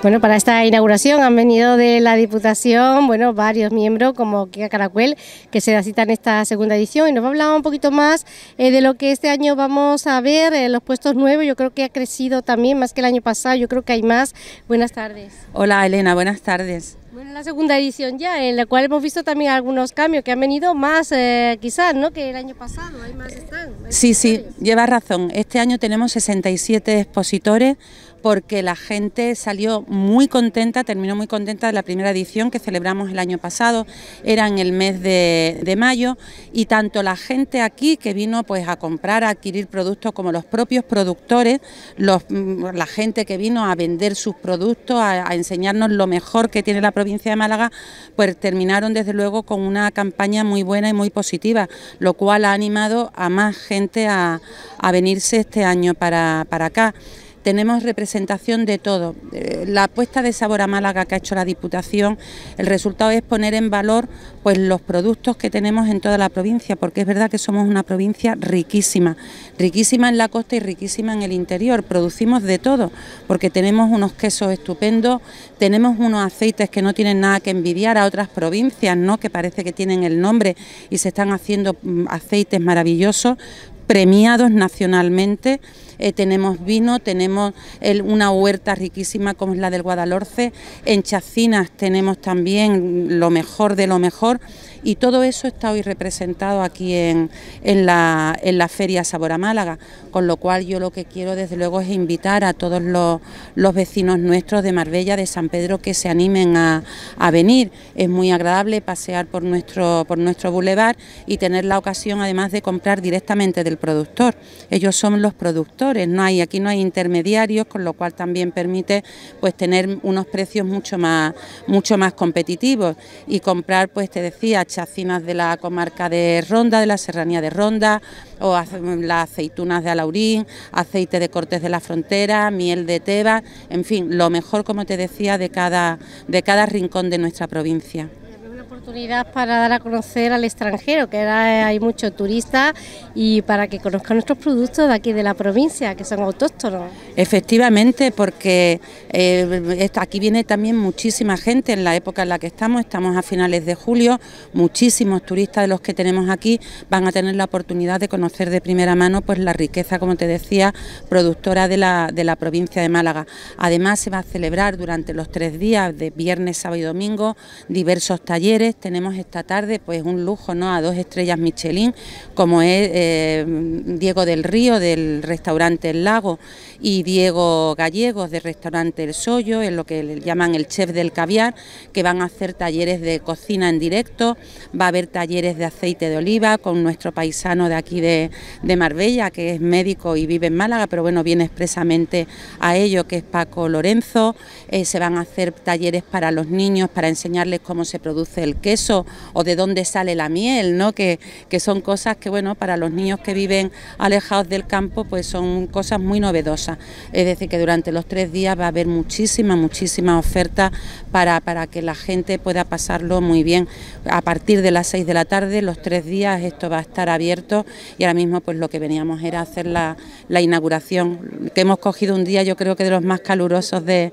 Bueno, para esta inauguración han venido de la Diputación, bueno, varios miembros como Kika Caracuel, que se da cita en esta segunda edición y nos va a hablar un poquito más eh, de lo que este año vamos a ver, eh, los puestos nuevos, yo creo que ha crecido también más que el año pasado, yo creo que hay más. Buenas tardes. Hola Elena, buenas tardes. Bueno, la segunda edición ya, en la cual hemos visto también algunos cambios que han venido más eh, quizás, ¿no? Que el año pasado, hay más sí, sí, lleva razón. Este año tenemos 67 expositores, porque la gente salió muy contenta, terminó muy contenta de la primera edición que celebramos el año pasado, era en el mes de, mayo, y tanto la gente aquí que vino pues a comprar, a adquirir productos, como los propios productores, los, mm, la gente que vino a vender sus productos, a, enseñarnos lo mejor que tiene la provincia de Málaga, pues terminaron desde luego con una campaña muy buena y muy positiva, lo cual ha animado a más gente a, a venirse este año para, para acá tenemos representación de todo. Eh, la apuesta de Sabor a Málaga que ha hecho la Diputación, el resultado es poner en valor pues los productos que tenemos en toda la provincia, porque es verdad que somos una provincia riquísima, riquísima en la costa y riquísima en el interior. Producimos de todo, porque tenemos unos quesos estupendos, tenemos unos aceites que no tienen nada que envidiar a otras provincias, ¿no? Que parece que tienen el nombre y se están haciendo mm, aceites maravillosos, premiados nacionalmente. Eh, tenemos vino, tenemos una huerta riquísima como es la del Guadalhorce, en Chacinas tenemos también lo mejor de lo mejor y todo eso está hoy representado aquí en, la, Feria Sabor a Málaga, con lo cual yo lo que quiero desde luego es invitar a todos los, vecinos nuestros de Marbella, de San Pedro, que se animen a, a venir. Es muy agradable pasear por nuestro, por nuestro bulevar y tener la ocasión además de comprar directamente del productor. Ellos son los productores no hay aquí no hay intermediarios, con lo cual también permite pues tener unos precios mucho más mucho más competitivos y comprar pues te decía chacinas de la comarca de Ronda, de la serranía de Ronda o las aceitunas de Alaurín, aceite de Cortes de la Frontera, miel de Teba, en fin, lo mejor como te decía de cada de cada rincón de nuestra provincia oportunidad para dar a conocer al extranjero, que ahora hay muchos turistas, y para que conozcan nuestros productos de aquí de la provincia, que son autóctonos. Efectivamente, porque eh, aquí viene también muchísima gente en la época en la que estamos, estamos a finales de julio, muchísimos turistas de los que tenemos aquí van a tener la oportunidad de conocer de primera mano pues la riqueza, como te decía, productora de la, de la provincia de Málaga. Además se va a celebrar durante los tres días de viernes, sábado y domingo diversos talleres, tenemos esta tarde pues un lujo ¿no? a dos estrellas Michelin, como es eh, Diego del Río del restaurante El Lago y Diego Gallegos del restaurante El Sollo, en lo que le llaman el chef del caviar, que van a hacer talleres de cocina en directo, va a haber talleres de aceite de oliva con nuestro paisano de aquí de, Marbella, que es médico y vive en Málaga, pero bueno, viene expresamente a ello, que es Paco Lorenzo, eh, se van a hacer talleres para los niños, para enseñarles cómo se produce el queso, eso, o de dónde sale la miel, ¿no? Que, son cosas que, bueno, para los niños que viven alejados del campo, pues son cosas muy novedosas. Es decir, que durante los tres días va a haber muchísimas, muchísimas ofertas para, que la gente pueda pasarlo muy bien. A partir de las seis de la tarde, los tres días, esto va a estar abierto y ahora mismo pues lo que veníamos era hacer la, inauguración, que hemos cogido un día yo creo que de los más calurosos del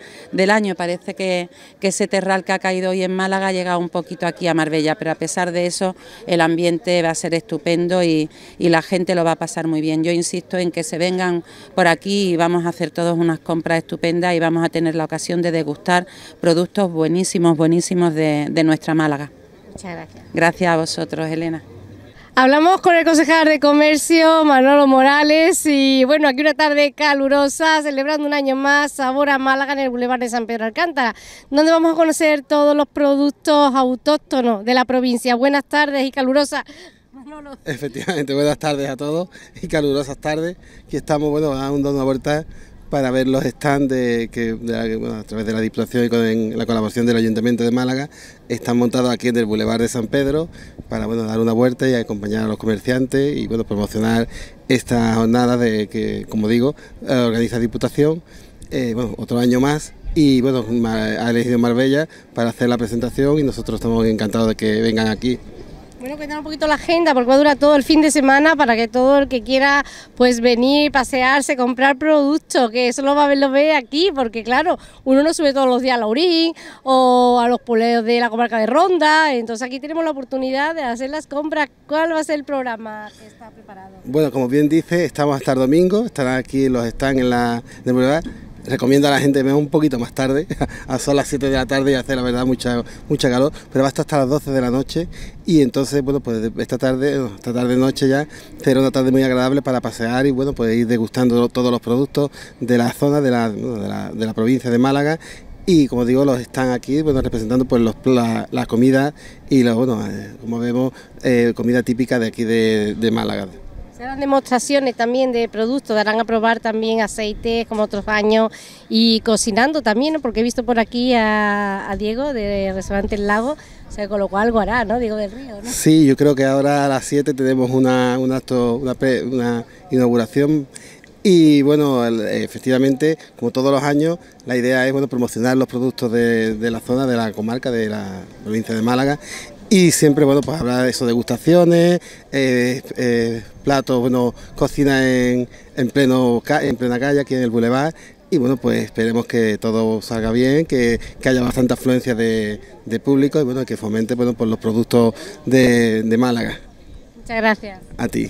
año. Parece que, que ese terral que ha caído hoy en Málaga ha llegado un poquito aquí aquí a Marbella, pero a pesar de eso el ambiente va a ser estupendo y, y la gente lo va a pasar muy bien. Yo insisto en que se vengan por aquí y vamos a hacer todos unas compras estupendas y vamos a tener la ocasión de degustar productos buenísimos, buenísimos de, de nuestra Málaga. Muchas gracias. Gracias a vosotros, Elena. Hablamos con el concejal de comercio, Manolo Morales, y bueno, aquí una tarde calurosa, celebrando un año más, Sabor a Málaga en el Boulevard de San Pedro Alcántara, donde vamos a conocer todos los productos autóctonos de la provincia. Buenas tardes y calurosa. Efectivamente, buenas tardes a todos y calurosas tardes. Aquí estamos, bueno, dando una vuelta para ver los stands que, a través de la Diputación y con la colaboración del Ayuntamiento de Málaga están montados aquí en el Boulevard de San Pedro para bueno, dar una vuelta y acompañar a los comerciantes y bueno, promocionar esta jornada de que, como digo, eh, organiza Diputación eh, otro año más y bueno, ha elegido Marbella para hacer la presentación y nosotros estamos encantados de que vengan aquí. Bueno, cuéntanos un poquito la agenda, porque va a durar todo el fin de semana para que todo el que quiera pues venir, pasearse, comprar productos, que eso lo va a ver, lo ve aquí, porque claro, uno no sube todos los días a Laurín o a los poleos de la comarca de Ronda, entonces aquí tenemos la oportunidad de hacer las compras. ¿Cuál va a ser el programa que está preparado? Bueno, como bien dice, estamos hasta el domingo, estarán aquí los están en la de recomiendo a la gente un poquito más tarde, a son las 7 de la tarde y hace la verdad mucha, mucha calor, pero va hasta hasta las 12 de la noche y entonces, bueno, pues esta tarde, esta tarde noche ya, será una tarde muy agradable para pasear y bueno, pues ir degustando todos los productos de la zona, de la, provincia de Málaga y como digo los están aquí bueno representando pues, los, la, comida y lo eh, como vemos eh, comida típica de aquí de, de Málaga. Serán demostraciones también de productos, darán a probar también aceites como otros años y cocinando también, porque he visto por aquí a, Diego de Restaurante El Lago, o sea, con lo cual algo hará, ¿no? Diego del Río, ¿no? Sí, yo creo que ahora a las 7 tenemos una, una, inauguración y bueno, efectivamente, como todos los años, la idea es bueno, promocionar los productos de la zona, de la comarca, de la provincia de Málaga y siempre, bueno, pues de eso, degustaciones, eh, eh, platos, bueno, cocina en, pleno, en plena calle, aquí en el bulevar Y bueno, pues esperemos que todo salga bien, que, haya bastante afluencia de, público y bueno, que fomente bueno, por pues, los productos de, de Málaga. Muchas gracias. A ti.